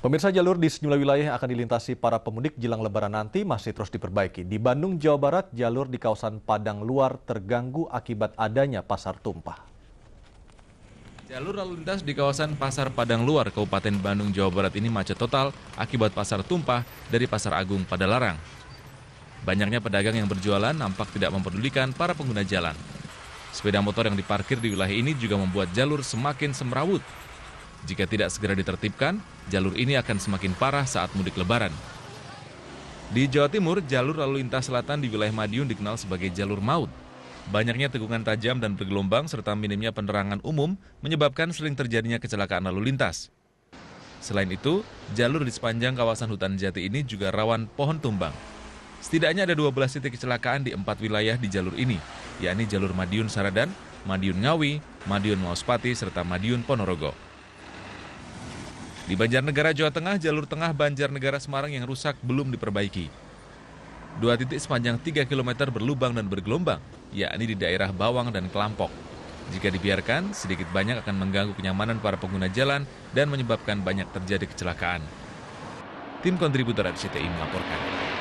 Pemirsa jalur di sejumlah wilayah yang akan dilintasi para pemudik jelang lebaran nanti masih terus diperbaiki. Di Bandung, Jawa Barat, jalur di kawasan Padang Luar terganggu akibat adanya pasar tumpah. Jalur lalu lintas di kawasan Pasar Padang Luar, Kabupaten Bandung, Jawa Barat ini macet total akibat pasar tumpah dari Pasar Agung pada Larang. Banyaknya pedagang yang berjualan nampak tidak memperdulikan para pengguna jalan. Sepeda motor yang diparkir di wilayah ini juga membuat jalur semakin semrawut jika tidak segera ditertibkan, jalur ini akan semakin parah saat mudik lebaran. Di Jawa Timur, jalur lalu lintas selatan di wilayah Madiun dikenal sebagai jalur maut. Banyaknya tegungan tajam dan bergelombang serta minimnya penerangan umum menyebabkan sering terjadinya kecelakaan lalu lintas. Selain itu, jalur di sepanjang kawasan hutan jati ini juga rawan pohon tumbang. Setidaknya ada 12 titik kecelakaan di empat wilayah di jalur ini, yakni jalur Madiun Saradan, Madiun Ngawi, Madiun Mauspati, serta Madiun Ponorogo. Di Banjarnegara, Jawa Tengah, jalur tengah Banjarnegara Semarang yang rusak belum diperbaiki. Dua titik sepanjang 3 km berlubang dan bergelombang, yakni di daerah Bawang dan Kelampok. Jika dibiarkan, sedikit banyak akan mengganggu kenyamanan para pengguna jalan dan menyebabkan banyak terjadi kecelakaan. Tim kontributor RCTI melaporkan.